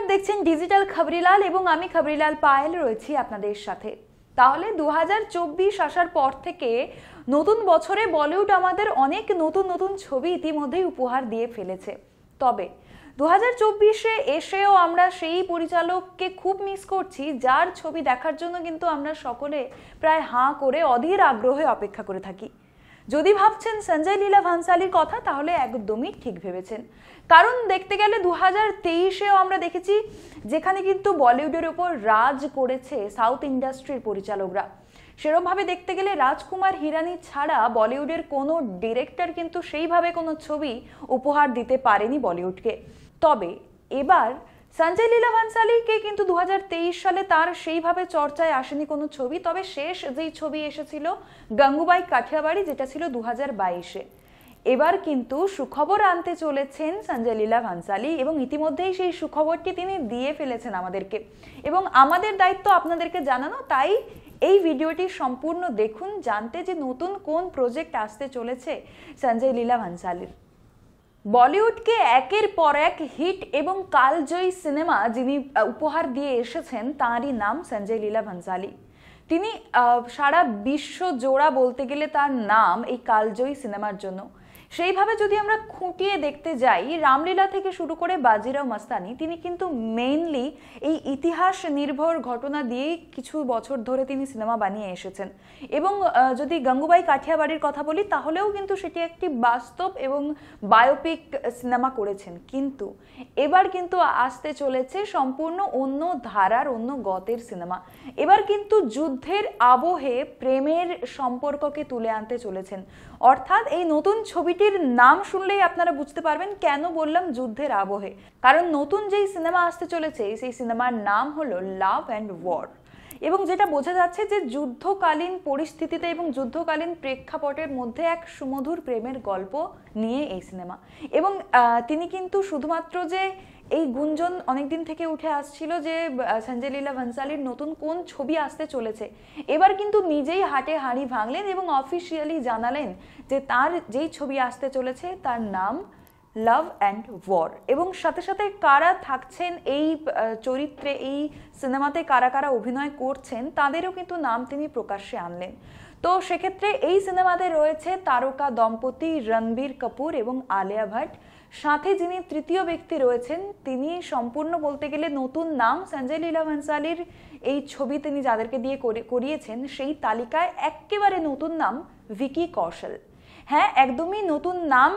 নমস্কার দেখছেন ডিজিটাল খাবরিলাল এবং আমি খাবরিলাল পায়েল রয়েছি আপনাদের সাথে তাহলে দু চব্বিশ আসার পর থেকে নতুন বছরে বলিউড আমাদের অনেক নতুন নতুন ছবি ইতিমধ্যেই উপহার দিয়ে ফেলেছে তবে দু হাজার চব্বিশে এসেও আমরা সেই পরিচালককে খুব মিস করছি যার ছবি দেখার জন্য কিন্তু আমরা সকলে প্রায় হাঁ করে অধীর আগ্রহে অপেক্ষা করে থাকি যদি ভাবছেন সঞ্জয় লীলা ভানসালির কথা তাহলে একদমই ঠিক ভেবেছেন কারণ দেখতে গেলে দু হাজার তেইশেও আমরা দেখেছি যেখানে কিন্তু বলিউডের উপর রাজ করেছে সাউথ ইন্ডাস্ট্রির পরিচালকরা সেরমভাবে দেখতে গেলে রাজকুমার হিরানি ছাড়া বলিউডের কোনো ডিরেক্টর কিন্তু সেইভাবে কোনো ছবি উপহার দিতে পারেনি বলিউডকে তবে এবার সঞ্জয় লীলা ভানসালিকে কিন্তু দু সালে তার সেইভাবে চর্চায় আসেনি কোনো ছবি তবে শেষ যেই ছবি এসেছিল গঙ্গুবাই কাঠিয়াবাড়ি যেটা ছিল দু হাজার বাইশে এবার কিন্তু সুখবর আনতে চলেছেন সঞ্জয় লীলা ভানসালি এবং ইতিমধ্যেই সেই সুখবরটি তিনি দিয়ে ফেলেছেন আমাদেরকে এবং আমাদের দায়িত্ব আপনাদেরকে জানানো তাই এই ভিডিওটি সম্পূর্ণ দেখুন জানতে যে নতুন কোন প্রজেক্ট আসতে চলেছে সঞ্জয় লীলা ভানসালির বলিউডকে একের পর এক হিট এবং কালজয়ী সিনেমা যিনি উপহার দিয়ে এসেছেন তাঁরই নাম সঞ্জয় লীলা ভানসালি তিনি সারা বিশ্ব জোড়া বলতে গেলে তার নাম এই কালজয়ী সিনেমার জন্য সেইভাবে যদি আমরা খুঁটিয়ে দেখতে যাই রামলীলা থেকে শুরু করে বাজিরাও মাস্তানি তিনি কিন্তু মেইনলি এই ইতিহাস নির্ভর ঘটনা দিয়েই কিছু বছর ধরে তিনি সিনেমা বানিয়ে এসেছেন এবং যদি গঙ্গুবাই কাঠিয়াবাড়ির কথা বলি তাহলেও কিন্তু সেটি একটি বাস্তব এবং বায়োপিক সিনেমা করেছেন কিন্তু এবার কিন্তু আসতে চলেছে সম্পূর্ণ অন্য ধারার অন্য গতের সিনেমা এবার কিন্তু যুদ্ধের আবহে প্রেমের সম্পর্ককে তুলে আনতে চলেছেন অর্থাৎ এই নতুন ছবিটি ছবিটির নাম শুনলেই আপনারা বুঝতে পারবেন কেন বললাম যুদ্ধের আবহে কারণ নতুন যেই সিনেমা আসতে চলেছে সেই সিনেমার নাম হলো লাভ অ্যান্ড ওয়ার এবং যেটা বোঝা যাচ্ছে যে যুদ্ধকালীন পরিস্থিতিতে এবং যুদ্ধকালীন প্রেক্ষাপটের মধ্যে এক সুমধুর প্রেমের গল্প নিয়ে এই সিনেমা এবং তিনি কিন্তু শুধুমাত্র যে এই গুঞ্জন অনেকদিন থেকে উঠে আসছিল যে সঞ্জয় লীলা ভনসালির নতুন কোন ছবি আসতে চলেছে এবার কিন্তু নিজেই হাটে হাঁড়ি ভাঙলেন এবং অফিসিয়ালি জানালেন যে তার যেই ছবি আসতে চলেছে তার নাম লাভ অ্যান্ড ওয়ার এবং সাথে সাথে কারা থাকছেন এই চরিত্রে এই সিনেমাতে কারা কারা অভিনয় করছেন তাদেরও কিন্তু নাম তিনি প্রকাশ্যে আনলেন তো সেক্ষেত্রে এই সিনেমাতে রয়েছে তারকা দম্পতি রণবীর কাপুর এবং আলিয়া ভাট সাথে যিনি তৃতীয় ব্যক্তি রয়েছেন তিনি সম্পূর্ণ বলতে গেলে নতুন নাম সঞ্জয় লীলা ভানসালির এই ছবি তিনি যাদেরকে দিয়ে করিয়েছেন সেই তালিকায় একেবারে নতুন নাম ভিকি কৌশল হ্যাঁ একদমই নতুন নাম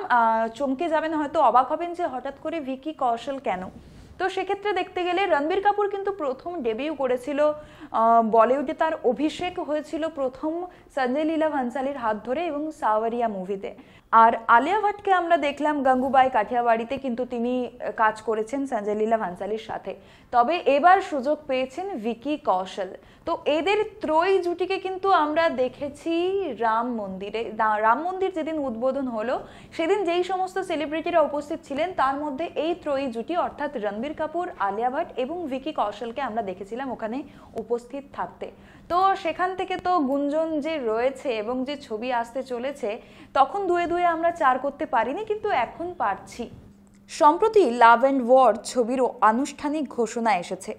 চমকে যাবেন হয়তো অবাক হবেন যে হঠাৎ করে ভিকি কৌশল কেন তো সেক্ষেত্রে দেখতে গেলে রণবীর কাপুর কিন্তু প্রথম ডেবিউ করেছিল বলিউডে তার অভিষেক হয়েছিল প্রথম সঞ্জয় লীলা ভানসালির হাত ধরে এবং সাওয়ারিয়া মুভিতে আর আলিয়া ভট্টকে আমরা দেখলাম গঙ্গুবাই কাঠিয়াবাড়িতে কিন্তু তিনি কাজ করেছেন সঞ্জয় লীলা ভানসালির সাথে তবে এবার সুযোগ পেয়েছেন ভিকি কৌশল তো এদের ত্রয়ী জুটিকে কিন্তু আমরা দেখেছি রাম মন্দিরে রাম মন্দির যেদিন উদ্বোধন হলো সেদিন যেই সমস্ত সেলিব্রিটিরা উপস্থিত ছিলেন তার মধ্যে এই ত্রয়ী জুটি অর্থাৎ রণবীর রণবীর কাপুর আলিয়া ভাট এবং ভিকি কৌশলকে আমরা দেখেছিলাম ওখানে উপস্থিত থাকতে তো সেখান থেকে তো গুঞ্জন যে রয়েছে এবং যে ছবি আসতে চলেছে তখন দুয়ে দুয়ে আমরা চার করতে পারিনি কিন্তু এখন পারছি সম্প্রতি লাভ অ্যান্ড ওয়ার ছবিরও আনুষ্ঠানিক ঘোষণা এসেছে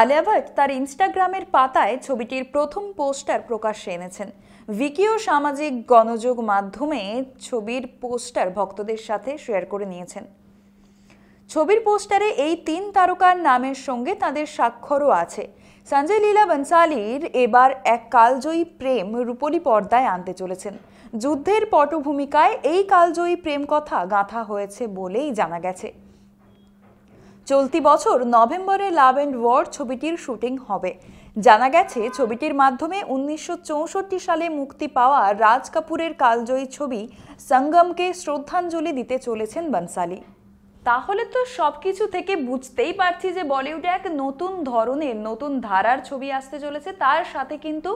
আলিয়া ভাট তার ইনস্টাগ্রামের পাতায় ছবিটির প্রথম পোস্টার প্রকাশ্যে এনেছেন ভিকিও সামাজিক গণযোগ মাধ্যমে ছবির পোস্টার ভক্তদের সাথে শেয়ার করে নিয়েছেন ছবির পোস্টারে এই তিন তারকার নামের সঙ্গে তাদের স্বাক্ষরও আছে সঞ্জয় লীলা বনসালির এবার এক কালজয়ী প্রেম রূপলি পর্দায় আনতে চলেছেন যুদ্ধের পটভূমিকায় এই কালজয়ী প্রেম কথা গাঁথা হয়েছে বলেই জানা গেছে চলতি বছর নভেম্বরে লাভ অ্যান্ড ওয়ার ছবিটির শুটিং হবে জানা গেছে ছবিটির মাধ্যমে উনিশশো সালে মুক্তি পাওয়া রাজ কাপুরের কালজয়ী ছবি সঙ্গমকে শ্রদ্ধাঞ্জলি দিতে চলেছেন বনসালী তাহলে তো সব কিছু থেকে বুঝতেই পারছি যে বলিউডে এক নতুন ধরনের নতুন ধারার ছবি আসতে চলেছে তার সাথে কিন্তু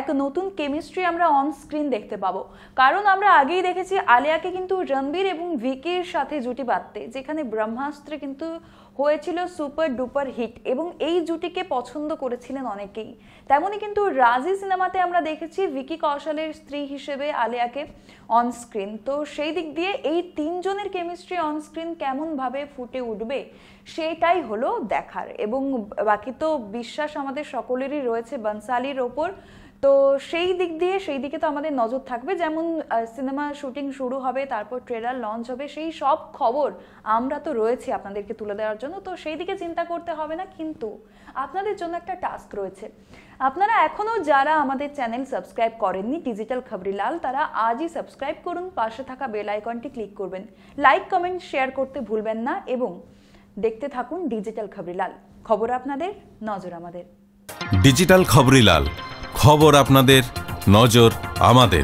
এক নতুন কেমিস্ট্রি আমরা অন স্ক্রিন দেখতে পাবো কারণ আমরা আগেই দেখেছি আলিয়াকে কিন্তু রণবীর এবং ভিকির সাথে জুটি বাঁধতে যেখানে ব্রহ্মাস্ত্রে কিন্তু হয়েছিল সুপার ডুপার হিট এবং এই জুটিকে পছন্দ করেছিলেন অনেকেই তেমনই কিন্তু রাজি সিনেমাতে আমরা দেখেছি ভিকি কৌশলের স্ত্রী হিসেবে আলেয়াকে অন স্ক্রিন তো সেই দিক দিয়ে এই তিনজনের কেমিস্ট্রি অন স্ক্রিন কেমনভাবে ফুটে উঠবে সেটাই হলো দেখার এবং বাকি তো বিশ্বাস আমাদের সকলেরই রয়েছে বনসালির ওপর তো সেই দিক দিয়ে সেই দিকে তো আমাদের নজর থাকবে যেমন সিনেমা শুটিং শুরু হবে তারপর ট্রেলার লঞ্চ হবে সেই সব খবর আমরা তো রয়েছি আপনাদেরকে তুলে দেওয়ার জন্য তো সেই দিকে চিন্তা করতে হবে না কিন্তু আপনাদের জন্য একটা টাস্ক রয়েছে আপনারা এখনও যারা আমাদের চ্যানেল সাবস্ক্রাইব করেননি ডিজিটাল খবরিলাল তারা আজই সাবস্ক্রাইব করুন পাশে থাকা বেল আইকনটি ক্লিক করবেন লাইক কমেন্ট শেয়ার করতে ভুলবেন না এবং দেখতে থাকুন ডিজিটাল খবরিলাল খবর আপনাদের নজর আমাদের ডিজিটাল খবরিলাল খবর আপনাদের নজর আমাদের